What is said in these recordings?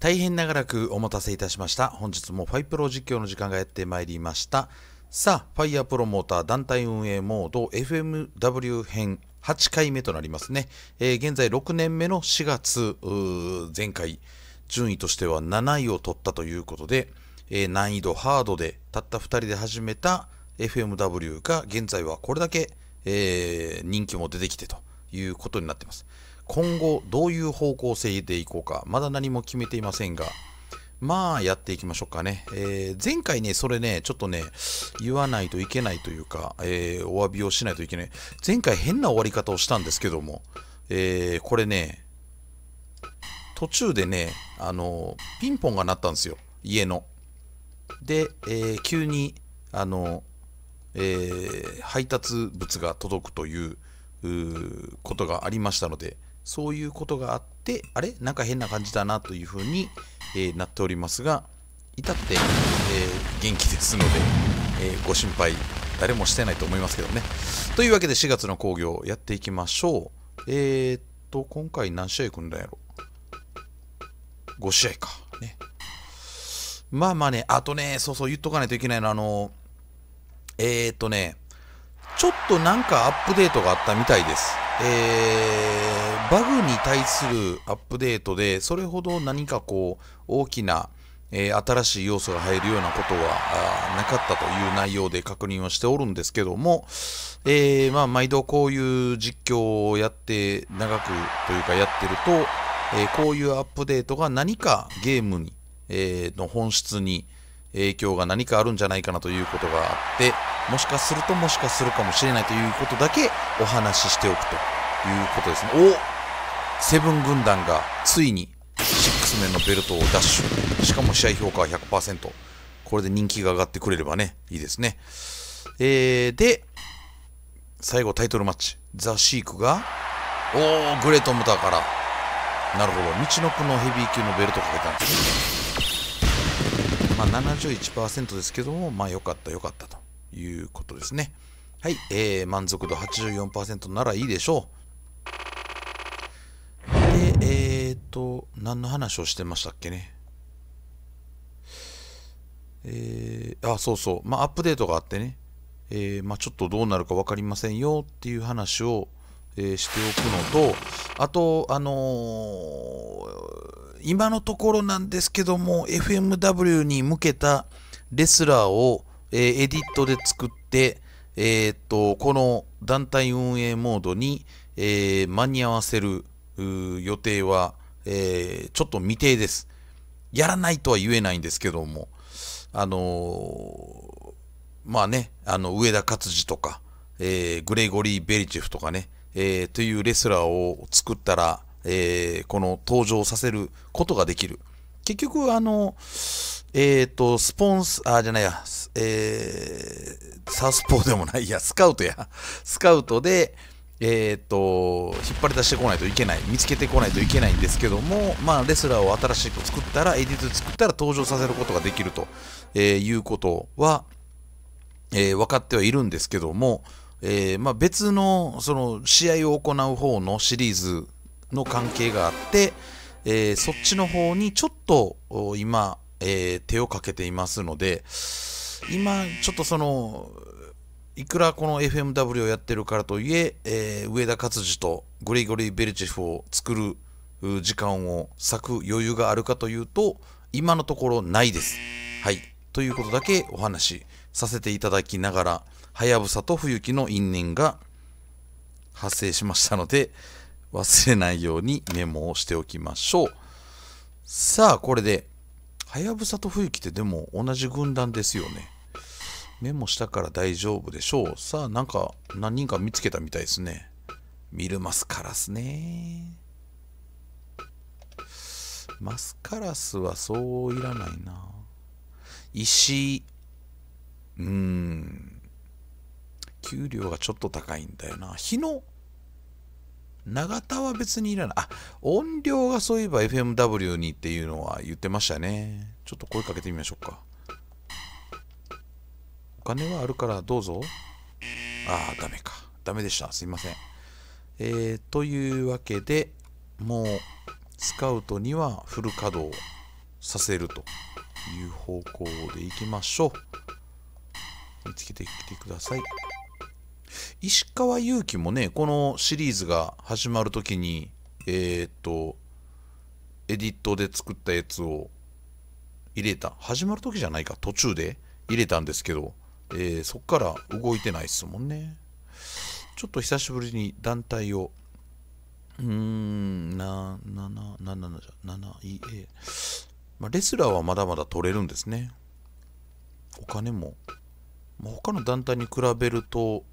大変長らくお待たせいたしました。本日もファイプロ実況の時間がやってまいりました。さあ、ファイヤープロモーター団体運営モード FMW 編8回目となりますね。えー、現在6年目の4月、前回、順位としては7位を取ったということで、えー、難易度ハードでたった2人で始めた FMW が現在はこれだけ、えー、人気も出てきてということになっています。今後どういう方向性でいこうか、まだ何も決めていませんが、まあやっていきましょうかね。えー、前回ね、それね、ちょっとね、言わないといけないというか、えー、お詫びをしないといけない。前回変な終わり方をしたんですけども、えー、これね、途中でね、あの、ピンポンが鳴ったんですよ、家の。で、え急に、あの、え配達物が届くということがありましたので、そういうことがあって、あれなんか変な感じだなというふうに、えー、なっておりますが、至って、えー、元気ですので、えー、ご心配誰もしてないと思いますけどね。というわけで4月の工業やっていきましょう。えー、っと、今回何試合組んだんやろ ?5 試合か。ね。まあまあね、あとね、そうそう言っとかないといけないのあの、えー、っとね、ちょっとなんかアップデートがあったみたいです。えーバグに対するアップデートで、それほど何かこう、大きな、えー、新しい要素が入るようなことはなかったという内容で確認をしておるんですけども、えー、まあ、毎度こういう実況をやって、長くというかやってると、えー、こういうアップデートが何かゲームに、えの本質に影響が何かあるんじゃないかなということがあって、もしかするともしかするかもしれないということだけお話ししておくということですね。おセブン軍団がついに6面のベルトを奪取しかも試合評価は100%これで人気が上がってくれればねいいですねえー、で最後タイトルマッチザ・シークがおおグレート・ムタからなるほど道のくのヘビー級のベルトかけたんですねまあ71%ですけどもまあ良かった良かったということですねはい、えー、満足度84%ならいいでしょうと、何の話をしてましたっけね。えー、あ、そうそう。まあ、アップデートがあってね、えー、まあ、ちょっとどうなるか分かりませんよっていう話を、えー、しておくのと、あと、あのー、今のところなんですけども、FMW に向けたレスラーを、えー、エディットで作って、えっと、この団体運営モードに、え間に合わせる予定は、えー、ちょっと未定です。やらないとは言えないんですけども、あのー、まあね、あの上田勝治とか、えー、グレゴリー・ベリチェフとかね、えー、というレスラーを作ったら、えー、この登場させることができる。結局、あの、えっ、ー、と、スポンス、あ、じゃないや、えー、サウスポーでもないや、スカウトや、スカウトで、えー、っと、引っ張り出してこないといけない、見つけてこないといけないんですけども、まあ、レスラーを新しく作ったら、エディット作ったら登場させることができると、えー、いうことは、えー、分かってはいるんですけども、えー、まあ、別のその試合を行う方のシリーズの関係があって、えー、そっちの方にちょっと今、えー、手をかけていますので今ちょっとそのいくらこの FMW をやってるからといええー、上田勝次とグリゴリー・ベルチェフを作る時間を割く余裕があるかというと今のところないです。はいということだけお話しさせていただきながらはやぶさと冬木の因縁が発生しましたので忘れないようにメモをしておきましょうさあこれではやぶさと冬木ってでも同じ軍団ですよねメモしたから大丈夫でしょう。さあ、なんか何人か見つけたみたいですね。見るマスカラスね。マスカラスはそういらないな。石、うーん。給料がちょっと高いんだよな。日の長田は別にいらない。あ、音量がそういえば FMW にっていうのは言ってましたね。ちょっと声かけてみましょうか。お金はあるからどうぞ。ああ、ダメか。ダメでした。すいません。えー、というわけで、もう、スカウトにはフル稼働させるという方向でいきましょう。見つけてきてください。石川祐希もね、このシリーズが始まるときに、えー、っと、エディットで作ったやつを入れた。始まる時じゃないか、途中で入れたんですけど、えー、そこから動いてないですもんね。ちょっと久しぶりに団体を、うーん、な、な、な、な、な、な、な、い、え、まあ、レスラーはまだまだ取れるんですね。お金も、まあ、他の団体に比べると、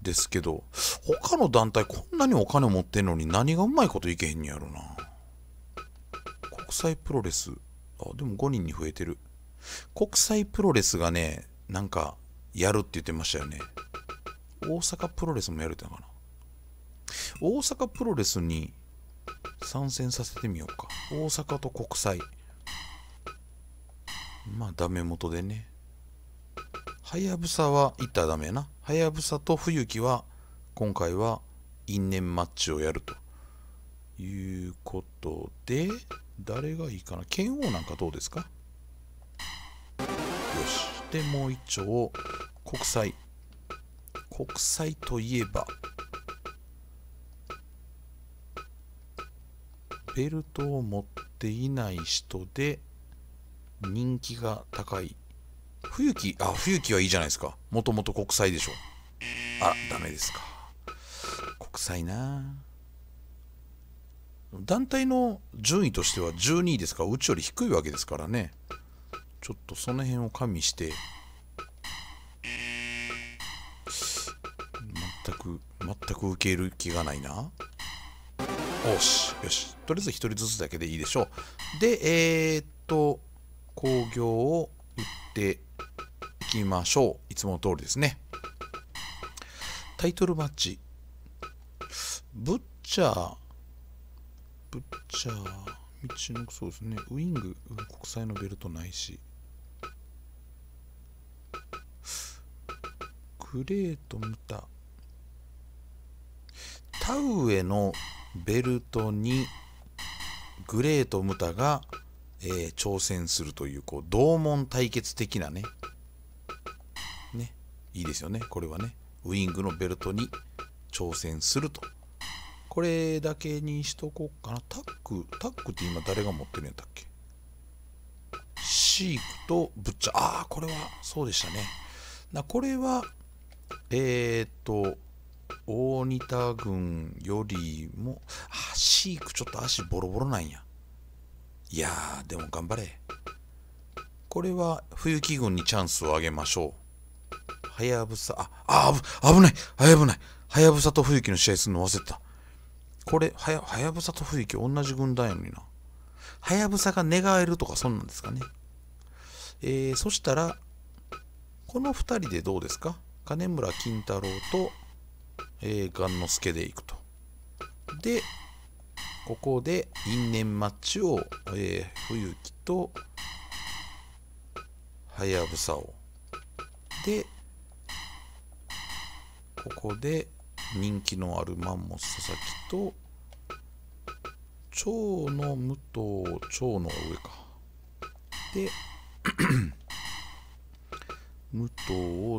ですけど、他の団体こんなにお金持ってんのに何がうまいこといけへんねやろな。国際プロレス、あ、でも5人に増えてる。国際プロレスがね、なんかやるって言ってましたよね大阪プロレスもやるってのかな大阪プロレスに参戦させてみようか大阪と国際まあダメ元でねはやぶさは行ったらダメやなはやぶさと冬木は今回は因縁マッチをやるということで誰がいいかな剣王なんかどうですかよしでもう一丁国際国際といえばベルトを持っていない人で人気が高い冬木あ冬木はいいじゃないですかもともと国債でしょあダメですか国債な団体の順位としては12位ですからうちより低いわけですからねちょっとその辺を加味して全く全く受ける気がないなよしよしとりあえず1人ずつだけでいいでしょうでえー、っと工業を打っていきましょういつもの通りですねタイトルマッチブッチャーブッチャー道のそうですねウイング国際のベルトないしグレート見た田植えのベルトにグレート・ムタが、えー、挑戦するというこう同門対決的なねねいいですよねこれはねウイングのベルトに挑戦するとこれだけにしとこうかなタックタックって今誰が持ってるんだっっけシークとブッチャーああこれはそうでしたねなこれはえっ、ー、と、大仁田軍よりも、あ、シークちょっと足ボロボロなんや。いやー、でも頑張れ。これは冬木軍にチャンスをあげましょう。はやぶさ、あ、あ、危ない、危ない。はやぶさと冬木の試合するの忘れた。これ、はや、はやぶさと冬木同じ軍団やのにな。はやぶさが寝返るとかそんなんですかね。えー、そしたら、この2人でどうですか金村金太郎と、えー、雁之助で行くと。で、ここで因縁マッチを、えー、冬木とはやぶさを。で、ここで人気のあるマンモス佐々木と蝶の武藤蝶の上か。で武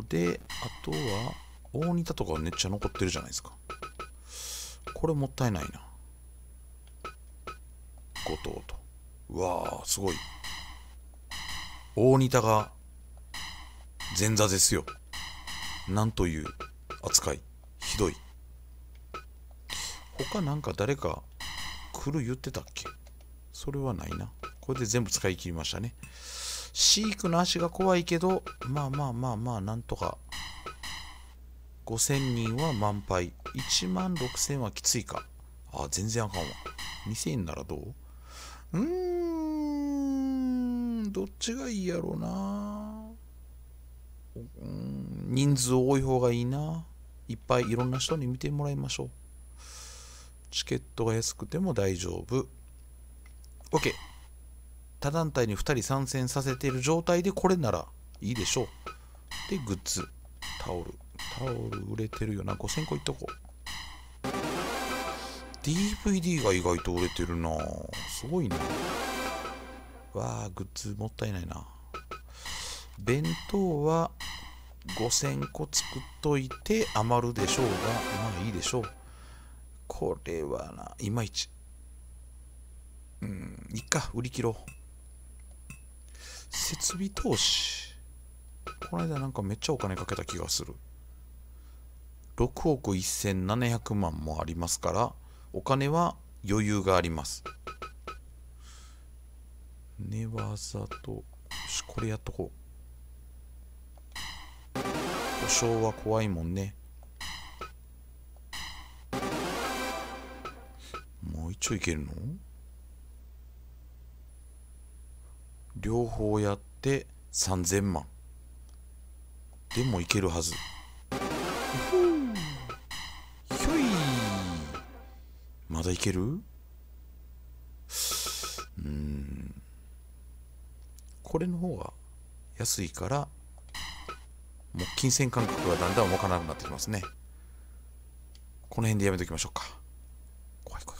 藤で、あとは、大仁田とかめっちゃ残ってるじゃないですか。これもったいないな。後藤と。うわあ、すごい。大仁田が前座ですよ。なんという扱い。ひどい。他なんか誰か来る言ってたっけそれはないな。これで全部使い切りましたね。飼育の足が怖いけどまあまあまあまあなんとか5000人は満杯1万6000はきついかあ全然あかんわ2000ならどううーんどっちがいいやろうなうん人数多い方がいいないっぱいいろんな人に見てもらいましょうチケットが安くても大丈夫 OK 他団体に2人参戦させている状態でこれならいいでしょう。で、グッズ、タオル。タオル売れてるよな。5000個いっとこう。DVD が意外と売れてるなすごいなわあ、グッズもったいないな。弁当は5000個作っといて余るでしょうが、まあいいでしょう。これはな、いまいち。うん、いっか、売り切ろう。設備投資この間なんかめっちゃお金かけた気がする6億1700万もありますからお金は余裕があります寝技とよしこれやっとこう故障は怖いもんねもう一丁いけるの両方やって3000万でもいけるはずひょいまだいけるうんこれの方が安いからもう金銭感覚がだんだん動かなくなってきますねこの辺でやめときましょうか怖い怖い怖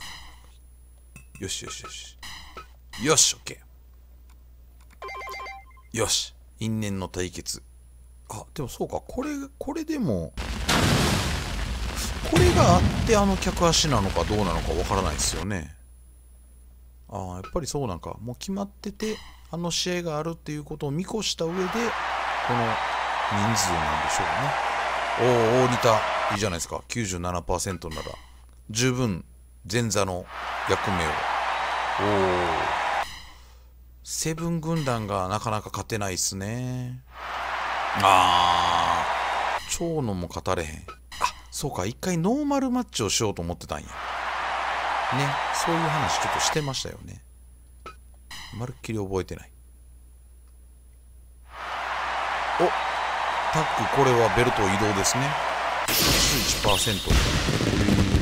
いよしよしよしよし OK よし因縁の対決あでもそうかこれこれでもこれがあってあの客足なのかどうなのかわからないですよねああやっぱりそうなんかもう決まっててあの試合があるっていうことを見越した上でこの人数なんでしょうねおお大仁田いいじゃないですか97%なら十分前座の役目をおおセブン軍団がなかなか勝てないっすね。あー、蝶野も勝たれへん。あ、そうか、一回ノーマルマッチをしようと思ってたんや。ね、そういう話ちょっとしてましたよね。まるっきり覚えてない。おタックこれはベルト移動ですね。1%。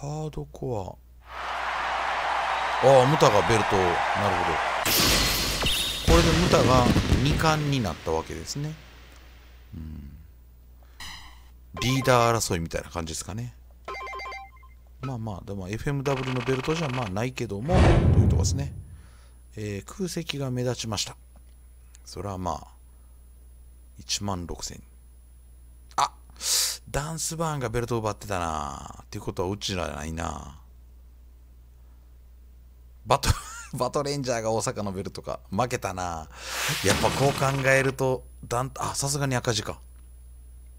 ハードコアああムタがベルトなるほどこれでムタが2冠になったわけですね、うん、リーダー争いみたいな感じですかねまあまあでも FMW のベルトじゃまあないけどもというとこですね、えー、空席が目立ちましたそれはまあ1万6000あダンスバーンがベルトを奪ってたなっていうことはうちらじゃないなバト、バトレンジャーが大阪のベルトか。負けたなやっぱこう考えると、だん、あ、さすがに赤字か。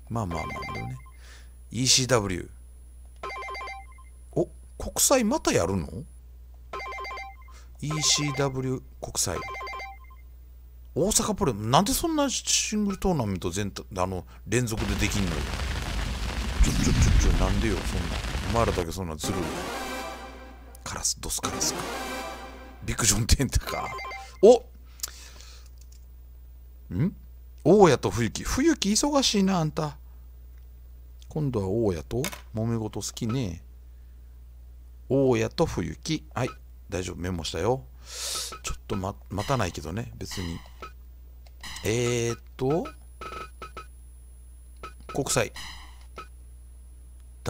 まあまあまあ、ね。ECW。お、国際またやるの ?ECW 国際。大阪プロ、なんでそんなシングルトーナメント全、あの、連続でできんのよ。ちょちょちょちょなんでよそんなお前らだけそんなずるいカラスドスカラスかビクジョンテントかおん大家と冬木冬木忙しいなあんた今度は大家と揉め事好きね大家と冬木はい大丈夫メモしたよちょっと、ま、待たないけどね別にえー、っと国際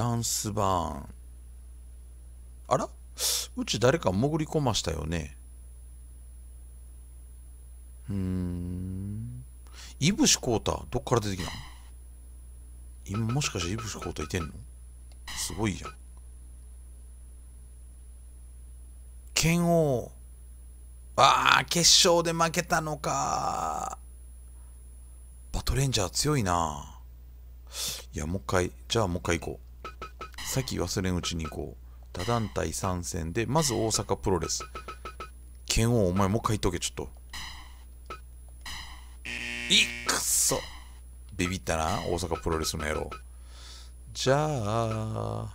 ダンスバーン。あらうち誰か潜り込ましたよね。うーん。いぶしこうた、どっから出てきたん今もしかしていぶしこうたいてんのすごいやん。剣王。ああ、決勝で負けたのか。バトレンジャー強いな。いや、もう一回、じゃあもう一回行こう。き忘れんうちにこう他団体参戦でまず大阪プロレス剣王お前もう書回言っとけちょっといっくそビビったな大阪プロレスの野郎じゃあ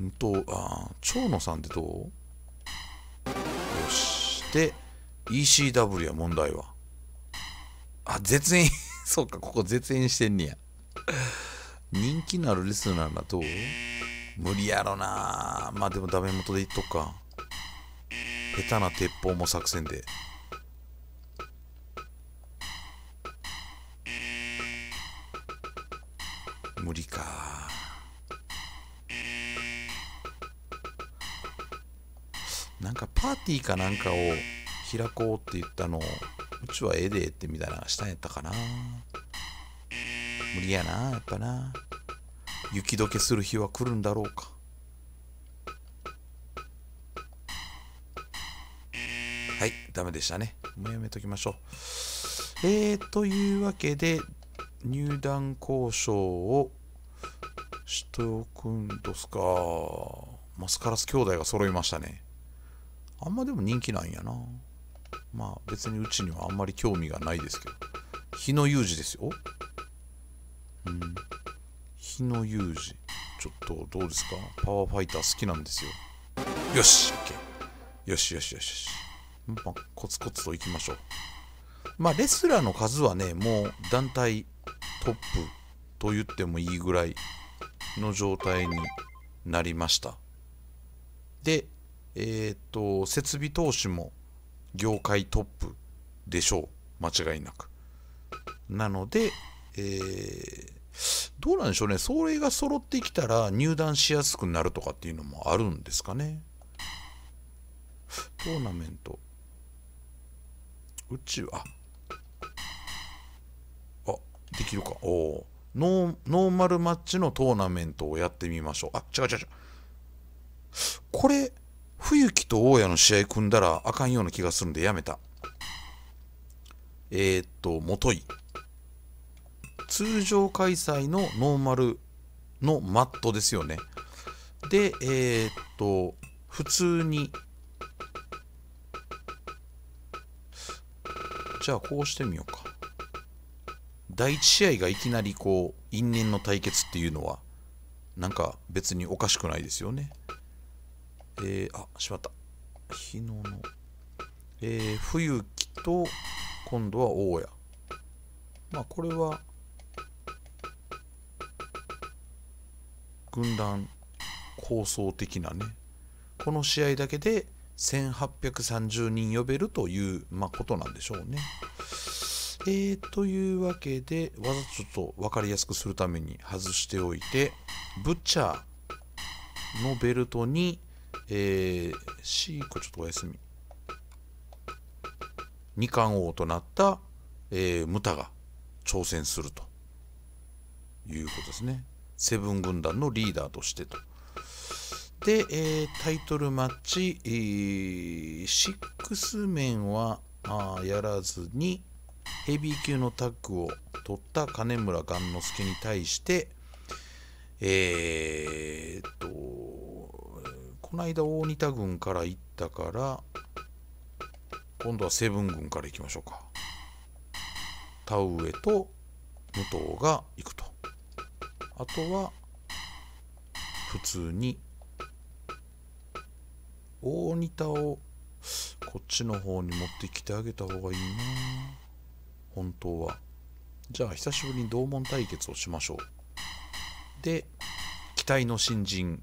んとあ蝶野さんってどうよしで ECW や問題はあ絶縁 そうかここ絶縁してんねや人気のあるレスーならだと無理やろなまあでもダメ元でいっとくか下手な鉄砲も作戦で無理かなんかパーティーかなんかを開こうって言ったのうちはええでってみたいなしたんやったかな無理やなやっぱな雪解けする日は来るんだろうかはいダメでしたねもうやめときましょうえー、というわけで入団交渉をしておくんですかマスカラス兄弟が揃いましたねあんまでも人気なんやなまあ別にうちにはあんまり興味がないですけど日野裕二ですよ日野裕二ちょっとどうですかパワーファイター好きなんですよよし OK よしよしよしよし、まあ、コツコツといきましょうまあレスラーの数はねもう団体トップと言ってもいいぐらいの状態になりましたでえっ、ー、と設備投資も業界トップでしょう間違いなくなので、えー、どうなんでしょうね、それが揃ってきたら入団しやすくなるとかっていうのもあるんですかね。トーナメント。宇宙、ああできるか。おお。ノーマルマッチのトーナメントをやってみましょう。あ、違う違う違う。これ、冬木と大家の試合組んだらあかんような気がするんでやめた。えー、っと、もとい。通常開催のノーマルのマットですよね。で、えー、っと、普通に、じゃあこうしてみようか。第1試合がいきなりこう、因縁の対決っていうのは、なんか別におかしくないですよね。えー、あ、しまった。日野の、えー、冬木と、今度は大家。まあこれは軍団構想的なねこの試合だけで1830人呼べるという、まあ、ことなんでしょうね。えー、というわけでわざちょっと分かりやすくするために外しておいてブッチャーのベルトに、えー、C 個ちょっとお休み二冠王となった、えー、ムタが挑戦するということですね。セブン軍団のリーダーとしてと。で、えー、タイトルマッチ、えー、シックス面はあやらずに、ヘビー級のタッグを取った金村雁之助に対して、えー、っと、この間大仁田軍から行ったから、今度はセブン軍から行きましょうか。田植えと武藤が行くと。あとは普通に大仁田をこっちの方に持ってきてあげた方がいいな本当はじゃあ久しぶりに同門対決をしましょうで期待の新人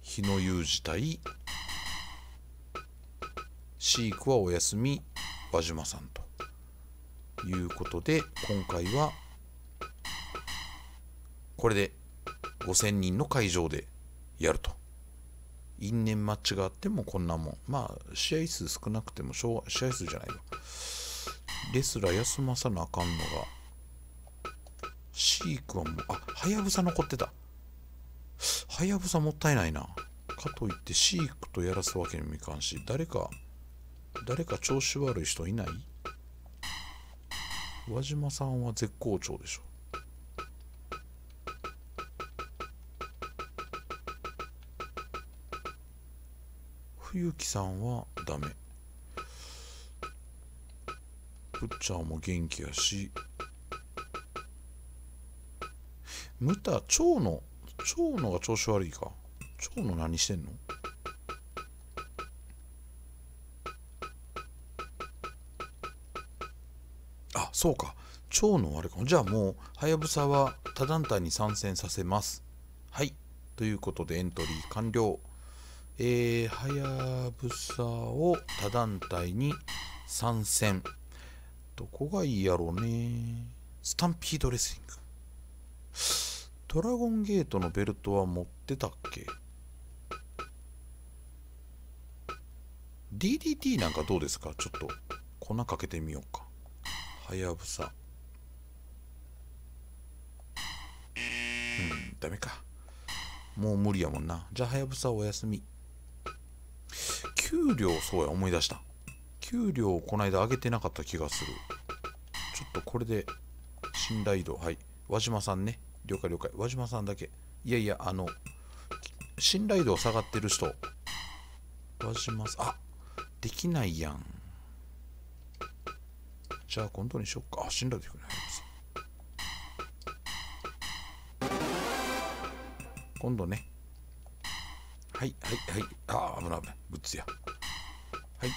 日野裕二対飼育はお休み輪島さんということで今回はこれで5000人の会場でやると。因縁マッチがあってもこんなもん。まあ、試合数少なくても、試合数じゃないよ。レスラー休まさなあかんのが、シークはもう、あ、はやぶさ残ってた。はやぶさもったいないな。かといってシークとやらすわけにもいかんし、誰か、誰か調子悪い人いない輪島さんは絶好調でしょ。冬木さんはダメぶっちゃんも元気やしむた蝶野蝶のが調子悪いか蝶野何してんのあそうか蝶のあれかじゃあもうはやぶさは他団体に参戦させますはいということでエントリー完了えー、はやぶさを他団体に参戦。どこがいいやろうね。スタンピードレスリング。ドラゴンゲートのベルトは持ってたっけ ?DDT なんかどうですかちょっと粉かけてみようか。はやぶさ。うん、ダメか。もう無理やもんな。じゃあ、はやぶさおやすみ。給料そうや思い出した給料こないだ上げてなかった気がするちょっとこれで信頼度はい輪島さんね了解了解輪島さんだけいやいやあの信頼度下がってる人輪島さんあできないやんじゃあ今度にしよっかあ信頼度低いな今度ねはいはいはいああ危ない危ないグッズやはい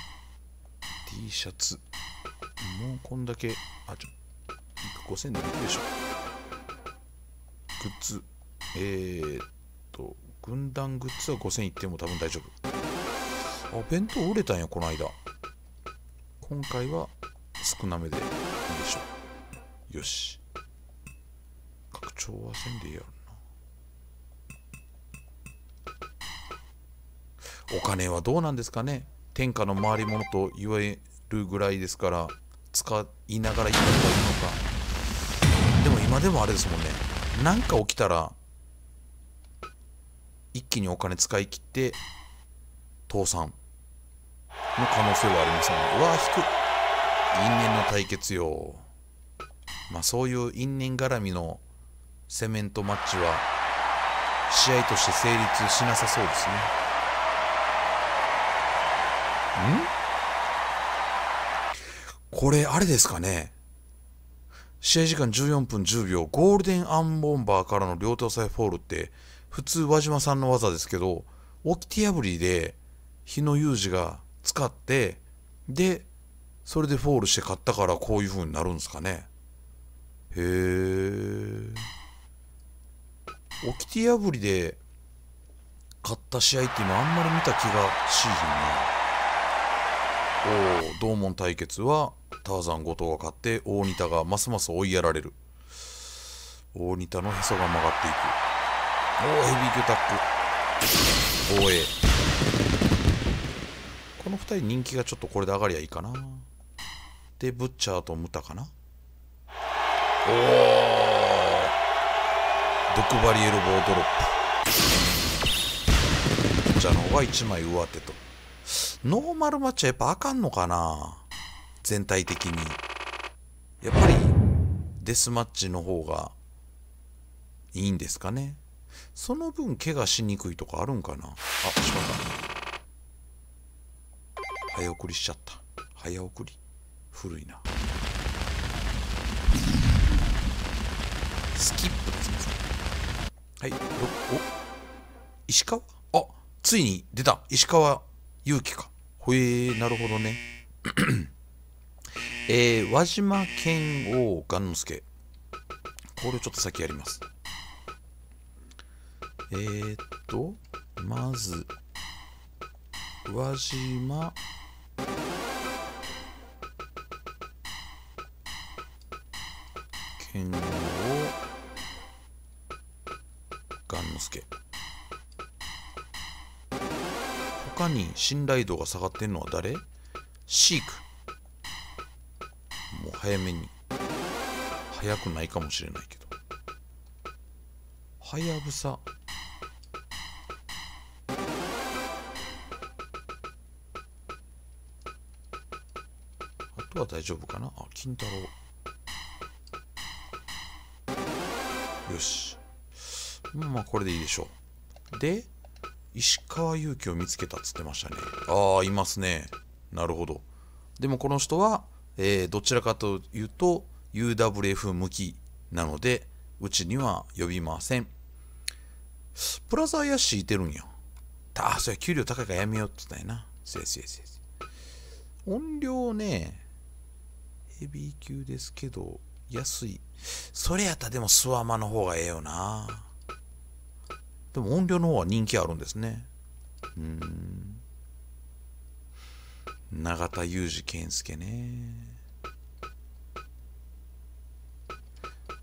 T シャツもうこんだけあちょ5000円でいいでしょグッズえー、っと軍団グッズは5000円いっても多分大丈夫あ弁当折れたんやこの間今回は少なめでいいでしょうよし拡張はせんでやろなお金はどうなんですかね天下の回り物と言われるぐらいですから使いながら行った方がいいのかでも今でもあれですもんね何か起きたら一気にお金使い切って倒産の可能性はありますねうわ引く因縁の対決よまあそういう因縁絡みのセメントマッチは試合として成立しなさそうですねこれ、あれですかね。試合時間14分10秒、ゴールデンアンボンバーからの両手押さえフォールって、普通輪島さんの技ですけど、オキティ破りで、日野裕二が使って、で、それでフォールして勝ったからこういう風になるんですかね。へえ。オキティ破りで勝った試合っていうのはあんまり見た気がしいな、ね。同門対決はターザン後藤が勝って大仁田がますます追いやられる大仁田のへそが曲がっていくおおヘビー級タック防衛この2人人気がちょっとこれで上がりゃいいかなでブッチャーとムタかなおおドクバリエルボードロップブッチャーの方が1枚上手とノーマルマッチはやっぱあかんのかな全体的に。やっぱりデスマッチの方がいいんですかね。その分怪我しにくいとかあるんかなあ、しまった。早送りしちゃった。早送り古いな。スキップですね。はい、ど、お石川あ、ついに出た石川勇気か。ほえー、なるほどね。えー、輪島剣王雁之助。これをちょっと先やります。えー、っと、まず、輪島、剣王、雁之助。他に信頼度が下がってんのは誰シークもう早めに早くないかもしれないけどはやぶさあとは大丈夫かなあ金太郎よしまあこれでいいでしょうで石川祐希を見つけたっつってましたねああいますねなるほどでもこの人は、えー、どちらかというと UWF 向きなのでうちには呼びませんプラザーヤ敷いてるんやああそりゃ給料高いからやめようって言ったんやなせいせいせや音量ねヘビー級ですけど安いそれやったらでもスワマの方がええよなでも音量の方は人気あるんですね。うん。永田裕二健介ね。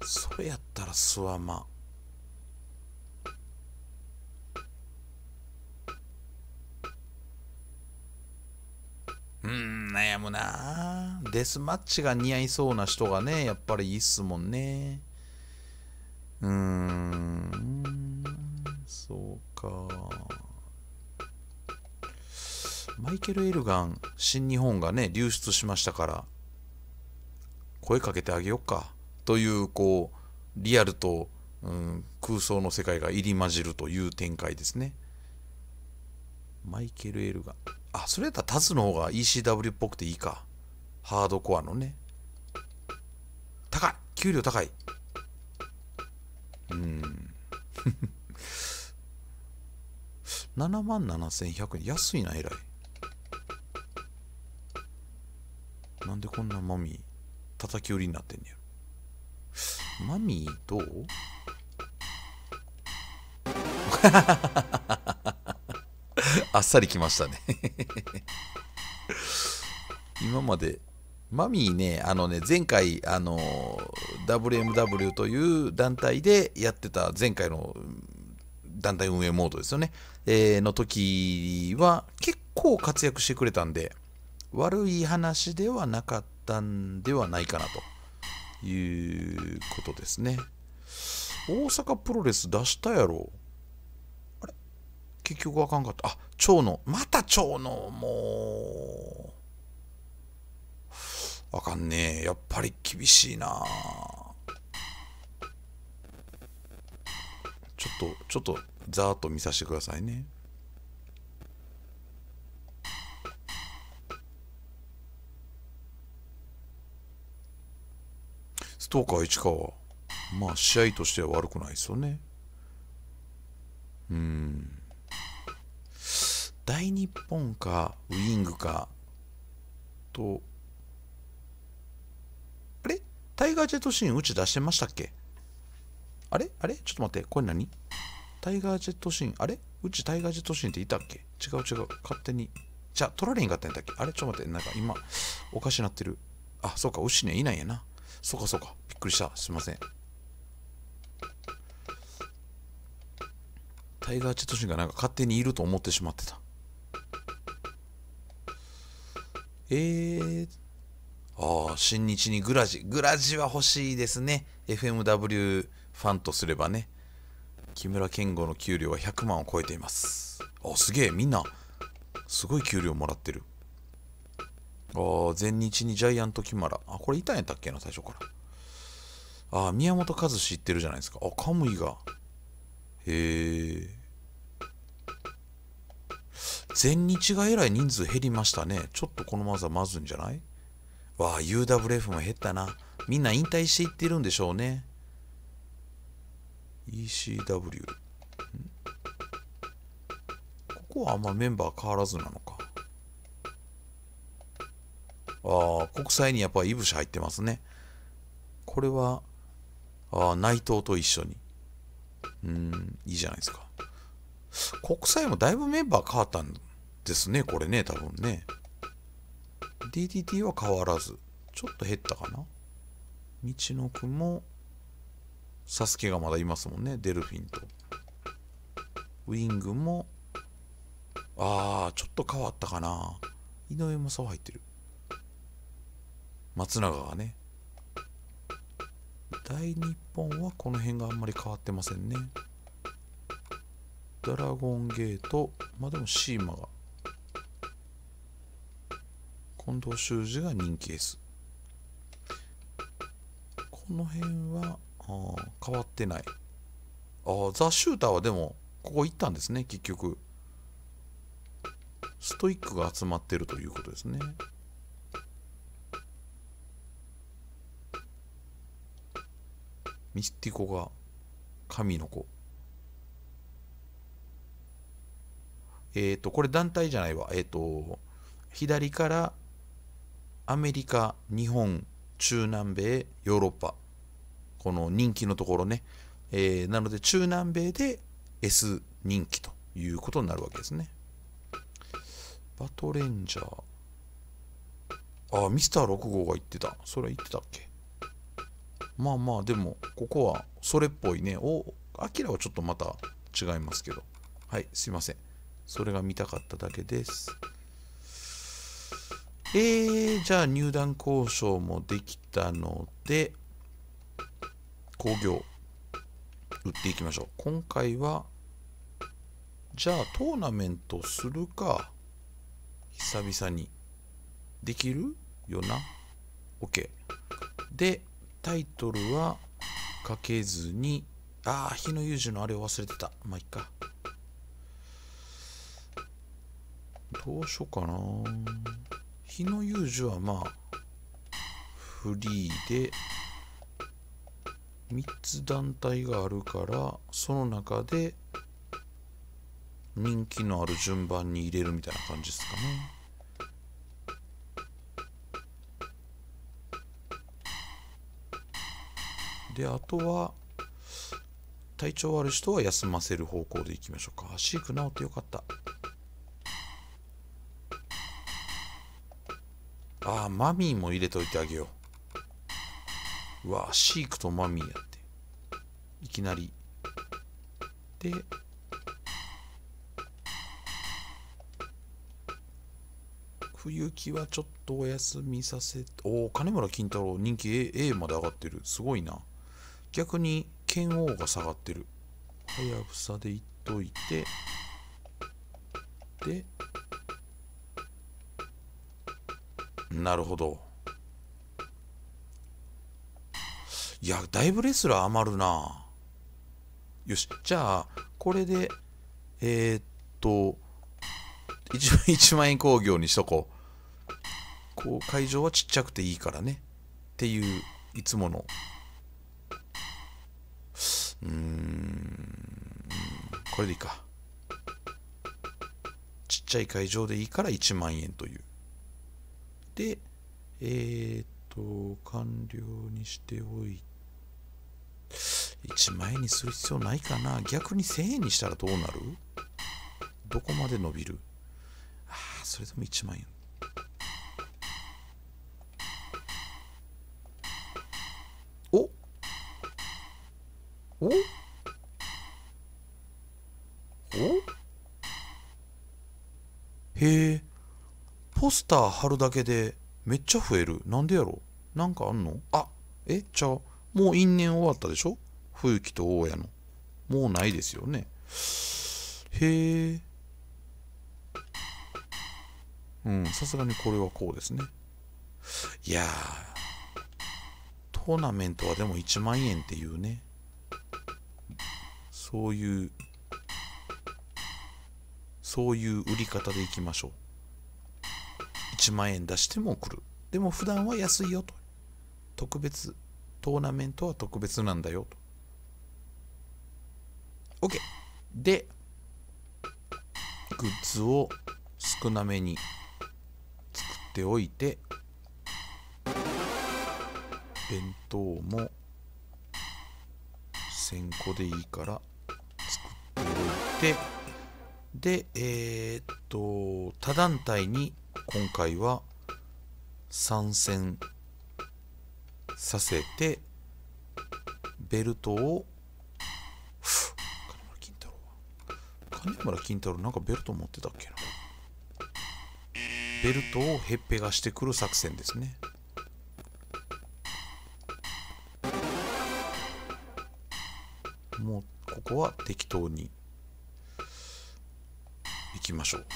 それやったら諏訪間。うん、悩むなデスマッチが似合いそうな人がね、やっぱりいいっすもんね。うーん。そうか。マイケル・エルガン、新日本がね、流出しましたから、声かけてあげようか。という、こう、リアルと、うん、空想の世界が入り混じるという展開ですね。マイケル・エルガン。あ、それやったらタズの方が ECW っぽくていいか。ハードコアのね。高い給料高いうん7万7100円安いなえらいなんでこんなマミー叩き売りになってんねやマミーどう あっさりきましたね 今までマミーね、あのね、前回、あのー、WMW という団体でやってた前回の団体運営モードですよね、えー、の時は結構活躍してくれたんで、悪い話ではなかったんではないかなということですね。大阪プロレス出したやろ。あれ結局あかんかった。あ、蝶野。また蝶野。もう。あかんねやっぱり厳しいなちょっとちょっとざーっと見させてくださいねストーカー市川まあ試合としては悪くないですよねうん大日本かウイングかとあれタイガー・ジェットシーンうち出してましたっけあれあれちょっと待って、これ何タイガージェットシーン、あれうちタイガージェットシーンっていたっけ違う違う、勝手に。じゃあ、取られんかったんだっけあれちょっと待って、なんか今、おかしなってる。あ、そうか、牛にはいないやな。そうかそうか、びっくりした。すいません。タイガー・チェットシンがなんか勝手にいると思ってしまってた。えー、ああ、新日にグラジ。グラジは欲しいですね。FMW ファンとすればね木村健吾の給料は100万を超えていますあすげえみんなすごい給料もらってるあ前日にジャイアントキマラあこれいたんやったっけな最初からあ宮本和知ってるじゃないですかあカムイがへえ全日がえらい人数減りましたねちょっとこのまずはまずんじゃないわあ UWF も減ったなみんな引退していってるんでしょうね ECW ここはあんまメンバー変わらずなのかああ国際にやっぱイブシ入ってますねこれはああ、内藤と一緒にうんいいじゃないですか国際もだいぶメンバー変わったんですねこれね多分ね DDT は変わらずちょっと減ったかな道のくもサスケがまだいますもんねデルフィンとウィングもああちょっと変わったかな井上もそう入ってる松永がね大日本はこの辺があんまり変わってませんねドラゴンゲートまあでもシーマが近藤修二が人気エースこの辺はあ変わってないあザ・シューターはでもここ行ったんですね結局ストイックが集まってるということですねミスティコが神の子えっ、ー、とこれ団体じゃないわえっ、ー、と左からアメリカ日本中南米ヨーロッパこの人気のところね、えー、なので中南米で S 人気ということになるわけですねバトレンジャーああミスター6号が言ってたそれは言ってたっけまあまあでもここはそれっぽいねおアキラはちょっとまた違いますけどはいすいませんそれが見たかっただけですえー、じゃあ入団交渉もできたので工業売っていきましょう今回はじゃあトーナメントするか久々にできるよな OK でタイトルはかけずにああ日野裕二のあれを忘れてたまあいっかどうしようかな日野裕二はまあフリーで3つ団体があるからその中で人気のある順番に入れるみたいな感じですかね。であとは体調悪い人は休ませる方向でいきましょうか飼育直ってよかったああマミーも入れといてあげよううわシークとマミーやっていきなりで冬木はちょっとお休みさせおお金村金太郎人気 A, A まで上がってるすごいな逆に剣王が下がってるはやぶさでいっといてでなるほどいや、だいぶレスラー余るな。よし、じゃあ、これで、えー、っと、番 一万円工業にしとこう。こう、会場はちっちゃくていいからね。っていう、いつもの。うーん、これでいいか。ちっちゃい会場でいいから1万円という。で、えー、っと、完了にしておいて、1万円にする必要ないかな逆に1000円にしたらどうなるどこまで伸びるああそれでも1万円おおおへえポスター貼るだけでめっちゃ増えるなんでやろなんかあんのあえじゃあもう因縁終わったでしょ冬木と大家の。もうないですよね。へえ。うん、さすがにこれはこうですね。いやトーナメントはでも1万円っていうね。そういう、そういう売り方でいきましょう。1万円出しても来る。でも普段は安いよと。特別、トーナメントは特別なんだよと。OK でグッズを少なめに作っておいて弁当も1000個でいいから作っておいてでえー、っと他団体に今回は参戦させてベルトを谷村金太郎なんかベルト持ってたっけなベルトをへっぺがしてくる作戦ですねもうここは適当にいきましょう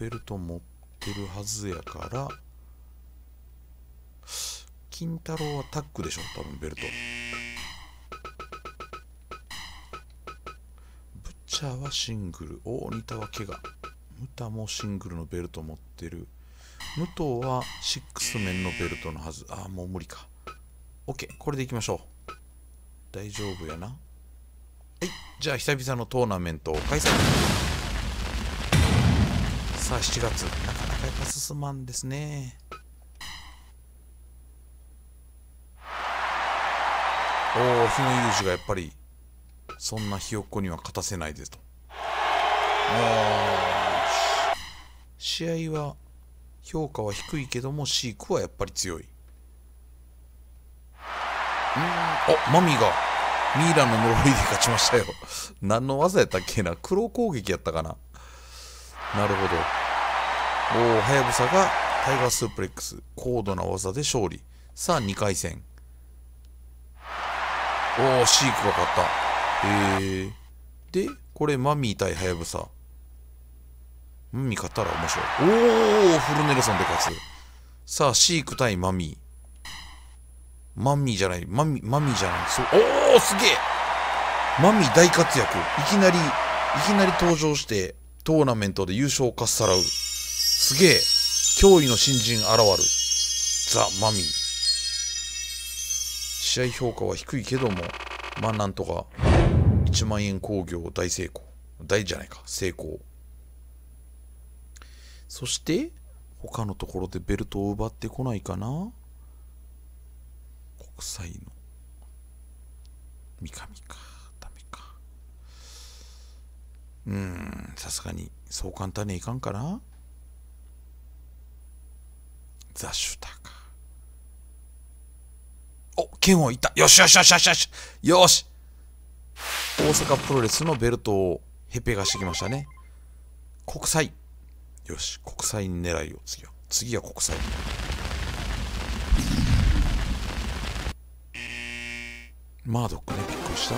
ベルト持ってるはずやから金太郎はタックでしょ多分ベルトブッチャーはシングル大仁田は怪我ムタもシングルのベルト持ってる武藤はシックス面のベルトのはずああもう無理か OK これでいきましょう大丈夫やなはいじゃあ久々のトーナメントを開催さあ7月なかなかやっぱ進まんですねおお日野裕二がやっぱりそんなひよっこには勝たせないですと試合は評価は低いけどもシークはやっぱり強いうんおマミーがミイラの呪いで勝ちましたよ何の技やったっけな黒攻撃やったかななるほどおはやぶさがタイガースープレックス高度な技で勝利さあ2回戦おおシークが勝ったへえでこれマミー対はやぶさマミー勝ったら面白いおおフルネルソンで勝つさあシーク対マミーマミーじゃない、マミ、マミーじゃない、そう、おお、すげえマミー大活躍いきなり、いきなり登場して、トーナメントで優勝をかっさらう。すげえ驚異の新人現るザ・マミー試合評価は低いけどもまあなんとか1万円興行大成功大じゃないか成功そして他のところでベルトを奪ってこないかな国際の三上かダメかうーんさすがにそう簡単にいかんかなザ・シュタか。お、剣をいった。よしよしよしよしよし。よし。大阪プロレスのベルトをヘペがしてきましたね。国際。よし、国際狙いを次は。次は国際。マードックね、びっくりした。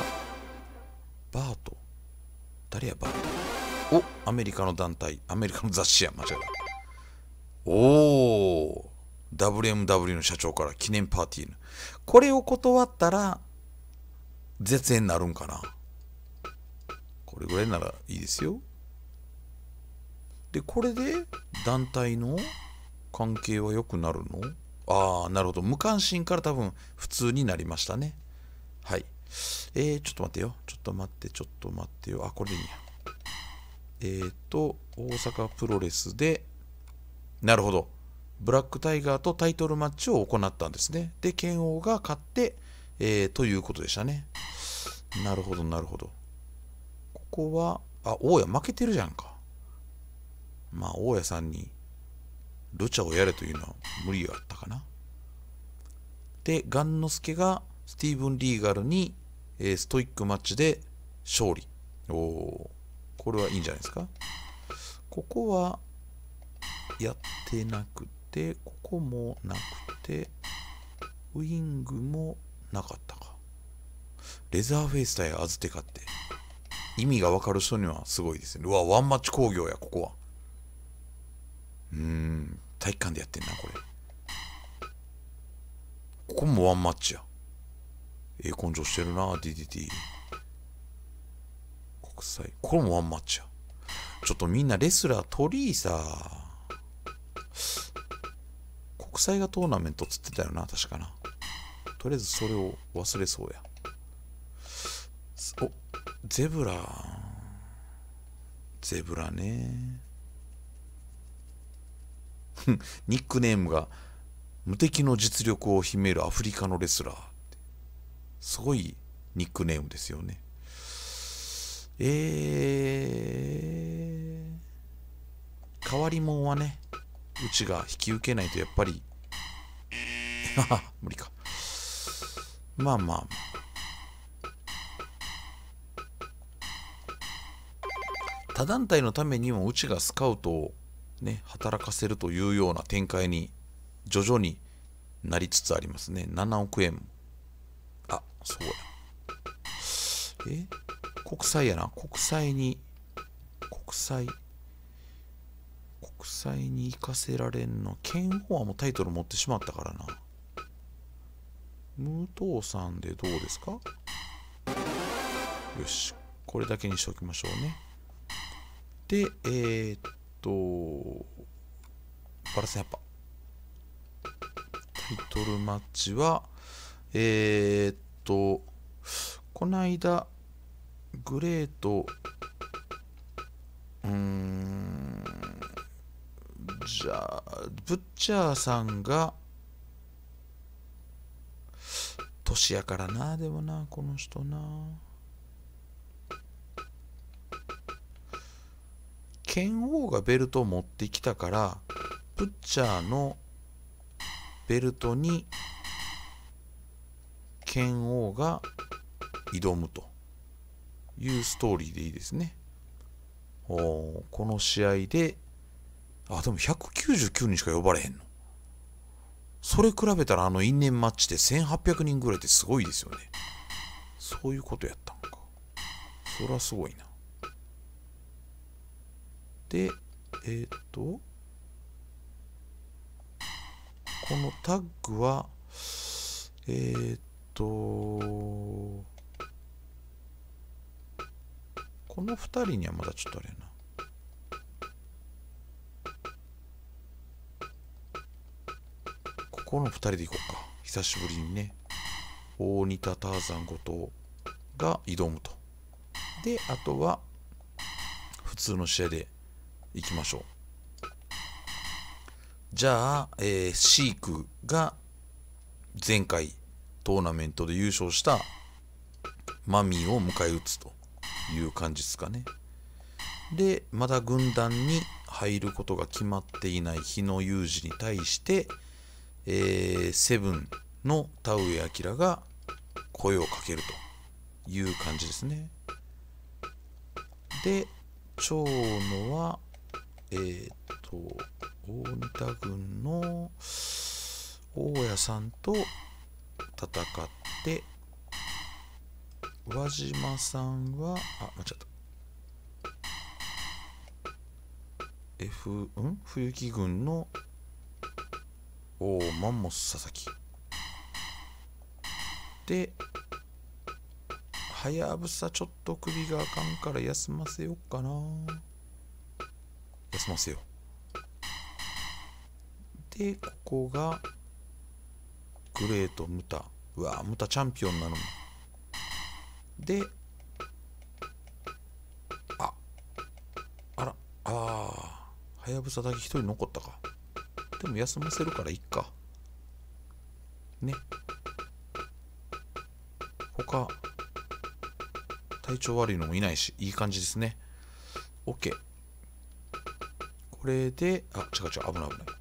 バート。誰や、バート。お、アメリカの団体。アメリカの雑誌や、間違えた。おー。WMW の社長から記念パーティーのこれを断ったら絶縁になるんかなこれぐらいならいいですよでこれで団体の関係は良くなるのああなるほど無関心から多分普通になりましたねはいえー、ちょっと待ってよちょっと待ってちょっと待ってよあこれでいいやえっ、ー、と大阪プロレスでなるほどブラックタイガーとタイトルマッチを行ったんですね。で、剣王が勝って、えー、ということでしたね。なるほど、なるほど。ここは、あ、大家負けてるじゃんか。まあ、大家さんに、ルチャをやれというのは無理があったかな。で、ガンノスケがスティーブン・リーガルに、えー、ストイックマッチで勝利。おお、これはいいんじゃないですか。ここは、やってなくて、てここもなくてウイングもなかったかレザーフェイス対アズテカって意味がわかる人にはすごいですねうわワンマッチ工業やここはうーん体育館でやってんなこれここもワンマッチやええ根性してるな DDT 国際これもワンマッチやちょっとみんなレスラー取りさ国際がトーナメントつってたよな、確かな。とりあえずそれを忘れそうや。お、ゼブラ。ゼブラね。ニックネームが無敵の実力を秘めるアフリカのレスラー。すごいニックネームですよね。えー、変わりもんはね、うちが引き受けないとやっぱり 無理かまあまあ他団体のためにもうちがスカウトをね働かせるというような展開に徐々になりつつありますね7億円あそうやえ国債やな国債に国債際に行かせられんの剣王はもうタイトル持ってしまったからな武藤さんでどうですかよしこれだけにしておきましょうねでえー、っとバラさやっぱタイトルマッチはえー、っとこないだグレートうーんじゃあ、ブッチャーさんが、年やからな、でもな、この人な。剣王がベルトを持ってきたから、ブッチャーのベルトに、剣王が挑むというストーリーでいいですね。おこの試合であでも199人しか呼ばれへんのそれ比べたらあの因縁マッチで1800人ぐらいってすごいですよねそういうことやったんかそりゃすごいなでえっ、ー、とこのタッグはえっ、ー、とこの2人にはまだちょっとあれやなこの2人で行こうか久しぶりにね大仁田ターザン後藤が挑むとであとは普通の試合でいきましょうじゃあ、えー、シークが前回トーナメントで優勝したマミーを迎え撃つという感じですかねでまだ軍団に入ることが決まっていない日野裕二に対してえー、セブンの田上彰が声をかけるという感じですね。で、長野は、えっ、と、大仁田軍の大家さんと戦って、和島さんは、あ、間違った。F、うん冬木軍のおおマンモス佐々木ではやぶさちょっと首があかんから休ませようかな休ませようでここがグレートムタうわムタチャンピオンなのでああらああはやぶさだけ一人残ったかでも休ませるからいっか。ね。他、体調悪いのもいないし、いい感じですね。OK。これで、あ、違う違う、危ない危ない。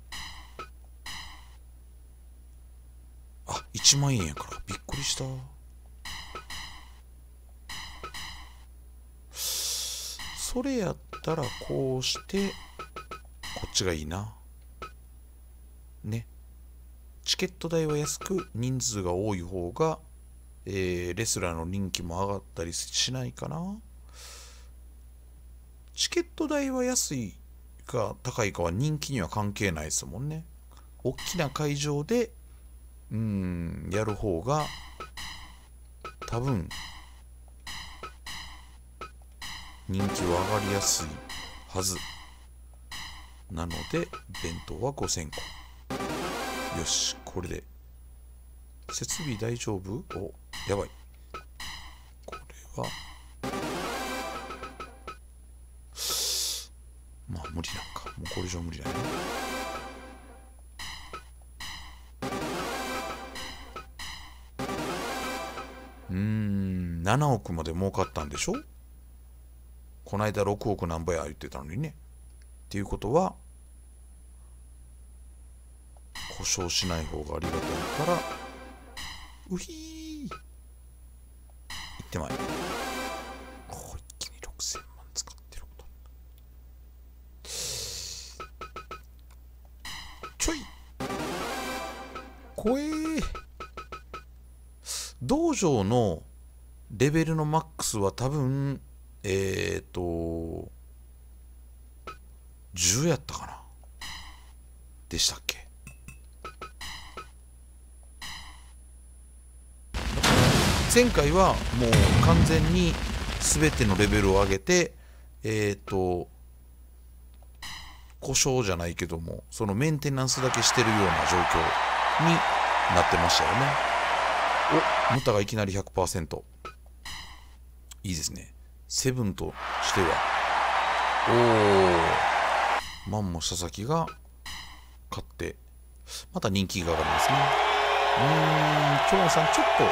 あ、1万円やから、びっくりした。それやったらこうしてこっちがいいなねチケット代は安く人数が多い方が、えー、レスラーの人気も上がったりしないかなチケット代は安いか高いかは人気には関係ないですもんね大きな会場でうんやる方が多分人気は上がりやすいはずなので弁当は5000個よしこれで設備大丈夫おやばいこれはまあ無理なんかもうこれ以上無理だねうん7億まで儲かったんでしょこないだ6億なんぼや言ってたのにねっていうことは故障しない方がありがたいからうひー行ってまいりここ一気に6000万使ってることちょいこえー、道場のレベルのマックスは多分えっ、ー、と10やったかなでしたっけ前回はもう完全に全てのレベルを上げてえっ、ー、と故障じゃないけどもそのメンテナンスだけしてるような状況になってましたよねおムタがいきなり100%いいですねセブンとしてはおおマンモ佐々木が勝ってまた人気が上がりますねうーん長野さんちょっと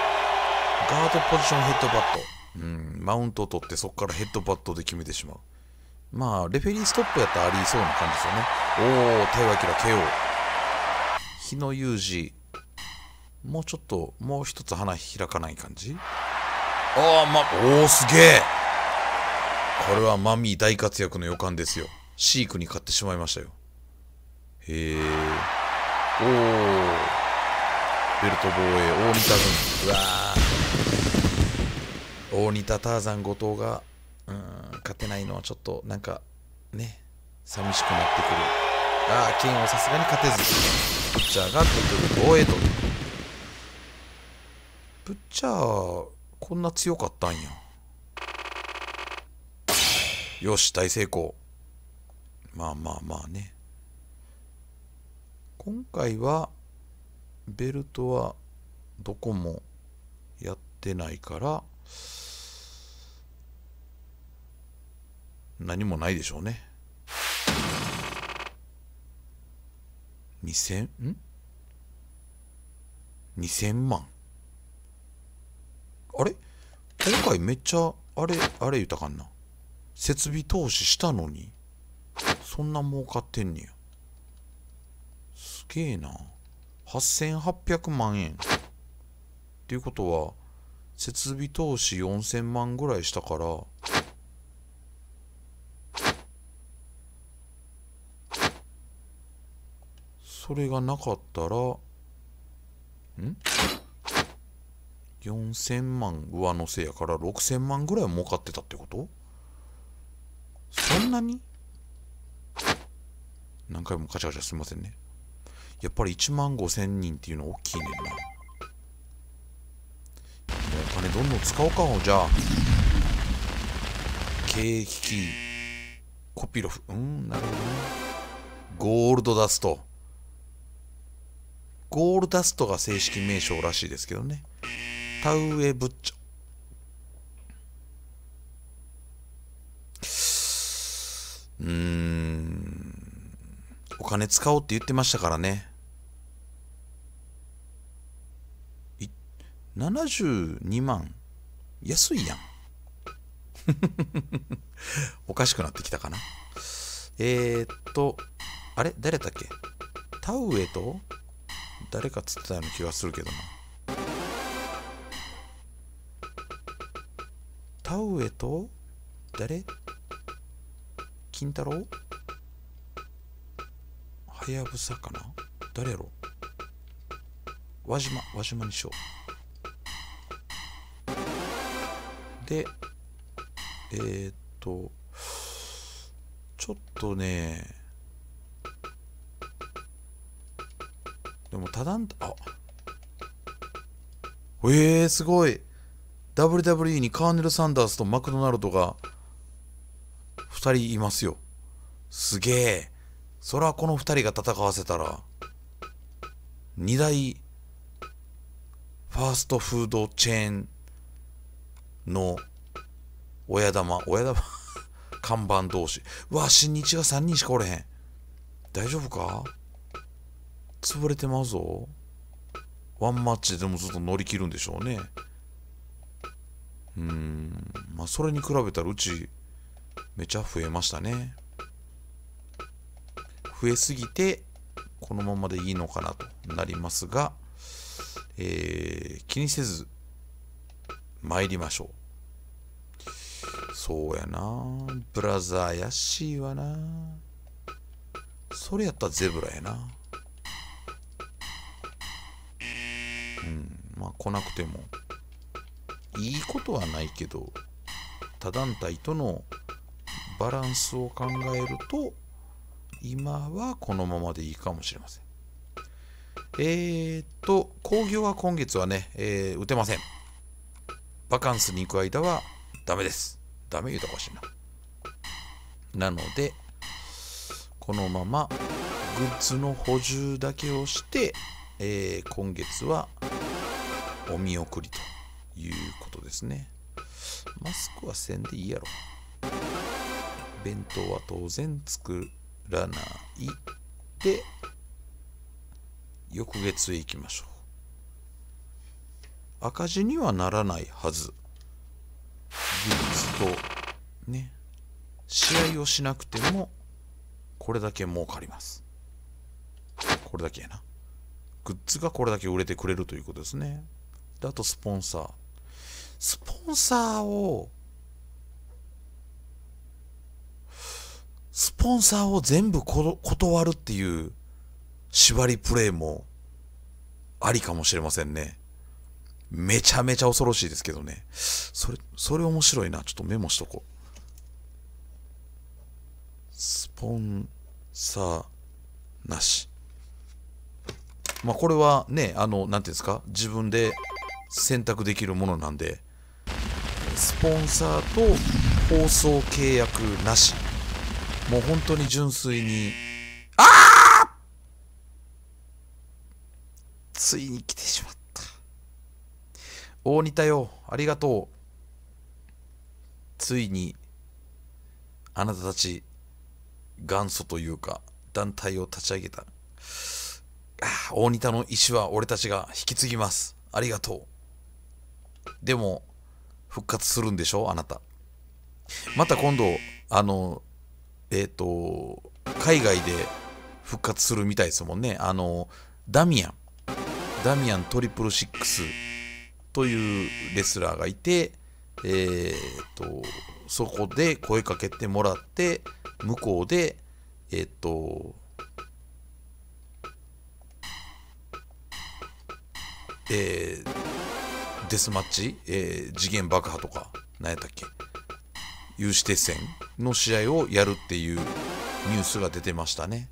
ガードポジションヘッドバット。うん、マウントを取ってそこからヘッドバットで決めてしまう。まあ、レフェリーストップやったらありそうな感じですよね。おー、対話キラ KO。日野裕二。もうちょっと、もう一つ花開かない感じああ、ま、おー、すげえこれはマミー大活躍の予感ですよ。シークに勝ってしまいましたよ。へえ。おー。ベルト防衛大仁田軍うわ大仁田ターザン後藤がうん勝てないのはちょっとなんかね寂しくなってくるああ剣をさすがに勝てずブッチャーがルト防衛とブッチャーこんな強かったんやよし大成功まあまあまあね今回はベルトはどこもやってないから何もないでしょうね2000ん2000万あれ今回めっちゃあれあれ言ったかんな設備投資したのにそんな儲かってんねやすげえな8800万円っていうことは設備投資4000万ぐらいしたからそれがなかったらん4000万上乗せやから6000万ぐらい儲かってたってことそんなに何回もカチャカチャすいませんね。やっぱり1万5000人っていうの大きいねんなお金どんどん使おうかも、じゃあ景気機コピロフうんなるほどねゴールドダストゴールダストが正式名称らしいですけどね田植えぶっちゃうん金使おうって言ってましたからね。72万安いやん おかしくなってきたかなえー、っとあれ誰だっけ田植えと誰か釣ってたような気がするけどな田植えと誰金太郎やぶさかな誰やろ輪島輪島にしようでえー、っとちょっとねでもただんあえー、すごい WWE にカーネル・サンダースとマクドナルドが2人いますよすげえそれはこの2人が戦わせたら2大ファーストフードチェーンの親玉親玉 看板同士うわ新日が3人しかおれへん大丈夫か潰れてまうぞワンマッチでもずっと乗り切るんでしょうねうんまあそれに比べたらうちめちゃ増えましたね増えすぎて、このままでいいのかなとなりますが、えー、気にせず参りましょう。そうやなブラザー怪しいわなそれやったらゼブラやな。うん、まあ来なくてもいいことはないけど他団体とのバランスを考えると今はこのままでいいかもしれません。えー、っと、興行は今月はね、えー、打てません。バカンスに行く間はダメです。ダメ言うとおかしいな。なので、このままグッズの補充だけをして、えー、今月はお見送りということですね。マスクはせんでいいやろ。弁当は当然作るらないで翌月へ行きましょう赤字にはならないはず技術とね試合をしなくてもこれだけ儲かりますこれだけやなグッズがこれだけ売れてくれるということですねであとスポンサースポンサーをスポンサーを全部断るっていう縛りプレイもありかもしれませんね。めちゃめちゃ恐ろしいですけどね。それ、それ面白いな。ちょっとメモしとこう。スポンサーなし。まあこれはね、あの、なんていうんですか、自分で選択できるものなんで、スポンサーと放送契約なしもう本当に純粋にああついに来てしまった大仁田よありがとうついにあなたたち元祖というか団体を立ち上げた大仁田の石は俺たちが引き継ぎますありがとうでも復活するんでしょあなたまた今度あのえっ、ー、と、海外で復活するみたいですもんね。あの、ダミアン。ダミアントリプルシックスというレスラーがいて、えっ、ー、と、そこで声かけてもらって、向こうで、えっ、ー、と、えー、デスマッチ、えー、次元爆破とか、何やったっけ有志鉄線の試合をやるっていうニュースが出てましたね。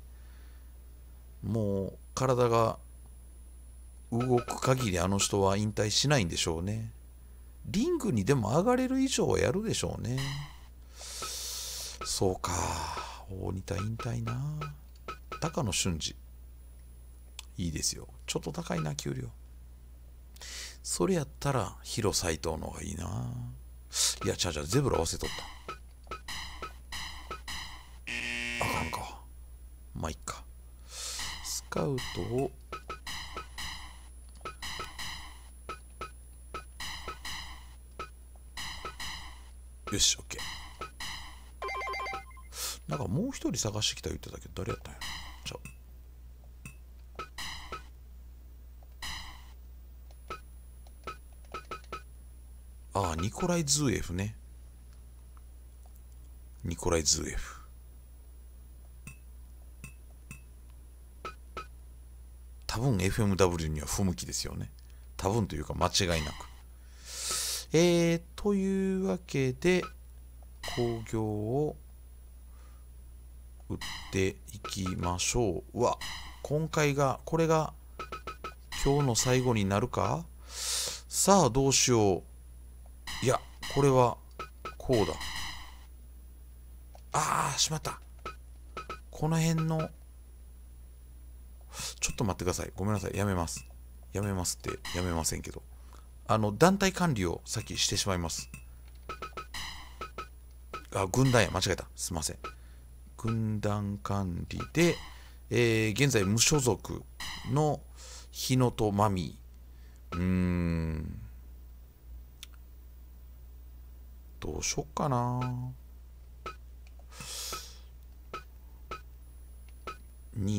もう体が動く限りあの人は引退しないんでしょうね。リングにでも上がれる以上はやるでしょうね。そうか。大仁田引退な。高野俊二。いいですよ。ちょっと高いな、給料。それやったら、ヒロ斎藤の方がいいな。いや、ちゃうちゃう、ゼブラ合わせとった。まあいっかスカウトをよし OK なんかもう一人探してきた言ってたけど誰やったんやああ、ニコライ・ズーエフね。ニコライ・ズーエフ。多分 FMW には不向きですよね。多分というか間違いなく。えー、というわけで、工業を打っていきましょう。うわ、今回が、これが今日の最後になるかさあ、どうしよう。いや、これはこうだ。ああ、しまった。この辺のちょっと待ってください。ごめんなさい。やめます。やめますって、やめませんけど。あの、団体管理をさっきしてしまいます。あ、軍団や。間違えた。すいません。軍団管理で、えー、現在無所属の日野とマミー。うーん。どうしよっかな。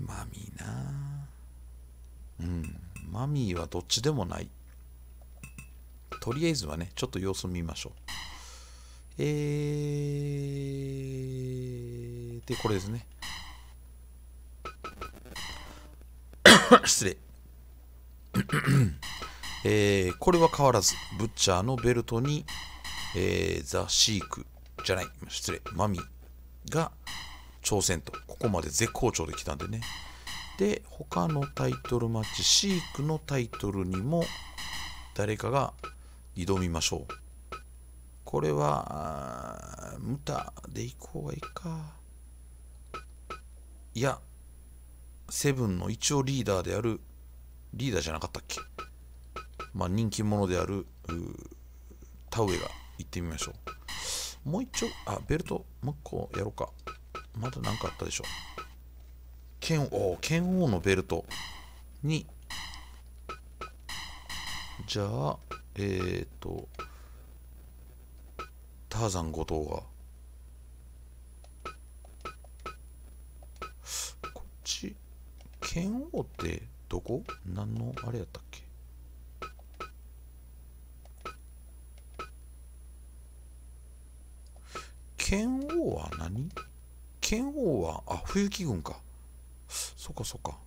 マミーなうんマミーはどっちでもないとりあえずはねちょっと様子見ましょうえー、でこれですね 失礼 えー、これは変わらずブッチャーのベルトに、えー、ザ・シークじゃない失礼マミーが挑戦と、ここまで絶好調できたんでね。で、他のタイトルマッチ、シークのタイトルにも誰かが挑みましょう。これは、ムタでいこうがいいか。いや、セブンの一応リーダーである、リーダーじゃなかったっけまあ人気者である、田植えが行ってみましょう。もう一丁、あ、ベルト、もう一個やろうか。まだ何かあったでしょ剣王剣王のベルトにじゃあえっ、ー、とターザン後藤がこっち剣王ってどこ何のあれやったっけ剣王は何剣王は、あ、冬木軍か。そっかそっか。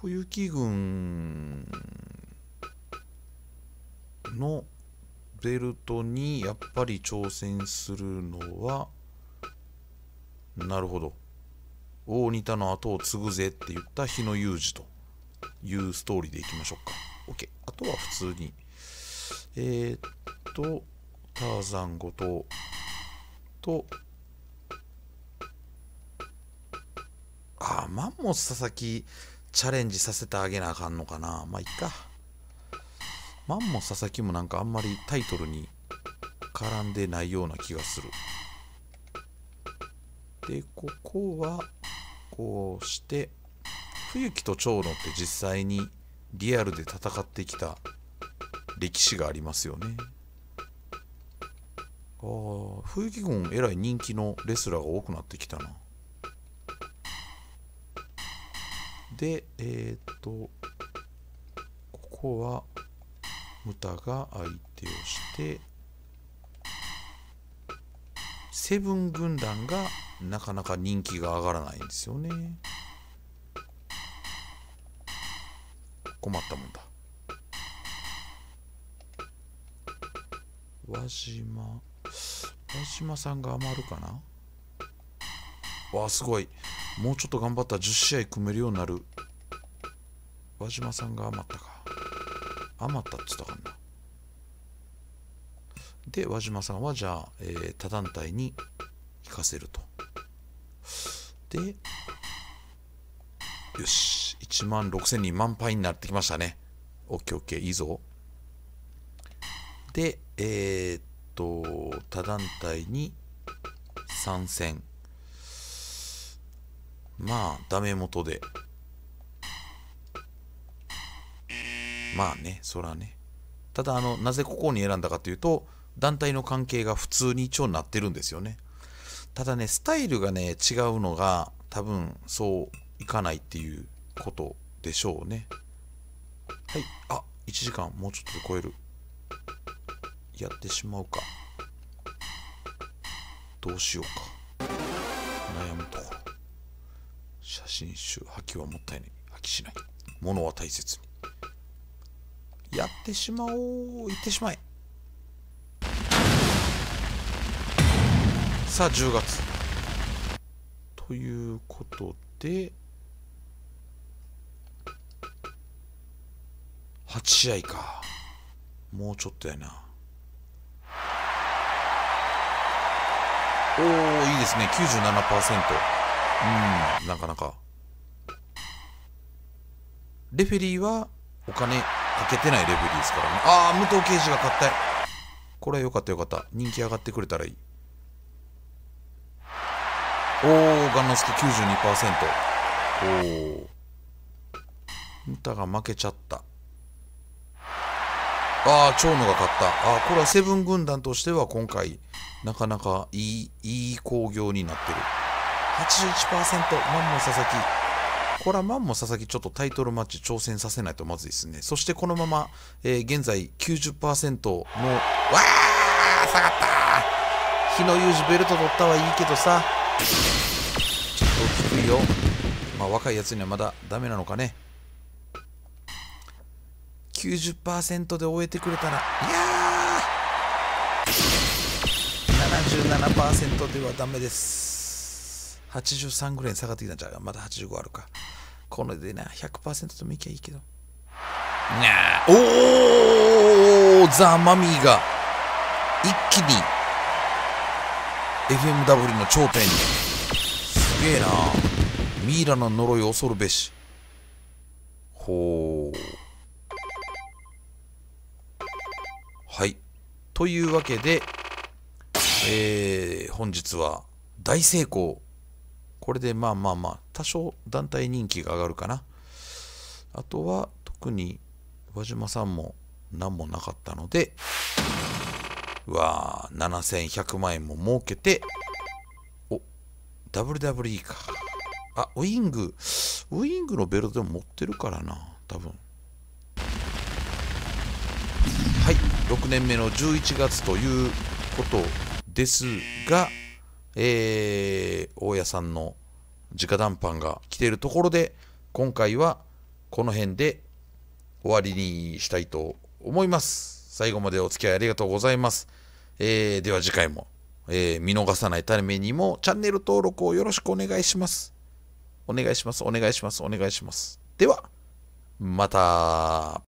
冬木軍のベルトにやっぱり挑戦するのは、なるほど。大仁田の後を継ぐぜって言った日野裕二というストーリーでいきましょうか。OK。あとは普通に。えー、っと、ターザン後藤と、マンモス佐々木チャレンジさせてあげなあかんのかなまあいっかマンモス佐々木もなんかあんまりタイトルに絡んでないような気がするでここはこうして冬木と長野って実際にリアルで戦ってきた歴史がありますよねああ冬木軍えらい人気のレスラーが多くなってきたなで、えっ、と、ここは、歌が相手をして、セブン軍団がなかなか人気が上がらないんですよね。困ったもんだ。輪島、輪島さんが余るかなわあ、すごい。もうちょっと頑張ったら10試合組めるようになる輪島さんが余ったか余ったっつったかなで輪島さんはじゃあ、えー、他団体に行かせるとでよし1万6000人満杯になってきましたね OKOK いいぞでえー、っと他団体に参戦まあ、ダメ元で。まあね、そらね。ただ、あの、なぜここに選んだかというと、団体の関係が普通に一応なってるんですよね。ただね、スタイルがね、違うのが、多分、そういかないっていうことでしょうね。はい。あ、1時間、もうちょっとで超える。やってしまうか。どうしようか。悩むところ。写真集破棄はもったいない破棄しないものは大切にやってしまおう行ってしまえさあ10月ということで8試合かもうちょっとやなおおいいですね97%。うんなかなかレフェリーはお金かけてないレフェリーですからねああ武藤刑事が勝ったこれはよかったよかった人気上がってくれたらいいおおガンノスケ92%おおムタが負けちゃったああ、蝶野が勝った。ああ、これはセブン軍団としては今回、なかなかいい、いい興行になってる。マンモ佐々木これはマンモ佐々木ちょっとタイトルマッチ挑戦させないとまずいですねそしてこのまま、えー、現在90%のわあ下がった日野裕二ベルト取ったはいいけどさちょっと低いよまあ若いやつにはまだダメなのかね90%で終えてくれたらいやー77%ではダメです83ぐらいに下がってきたんちゃうまだ85あるかこのでな100%ともいきゃいいけどねおおザ・マミーが一気に FMW の頂点にすげえなミイラの呪い恐るべしほうはいというわけでえー、本日は大成功これでまあまあまあ、多少団体人気が上がるかな。あとは、特に、和島さんも何もなかったので、うわー、7100万円も儲けて、お、WWE か。あ、ウイング、ウイングのベルトでも持ってるからな、多分。はい、6年目の11月ということですが、えー、大家さんの直談判が来ているところで今回はこの辺で終わりにしたいと思います最後までお付き合いありがとうございます、えー、では次回も、えー、見逃さないためにもチャンネル登録をよろしくお願いしますお願いしますお願いしますお願いしますではまた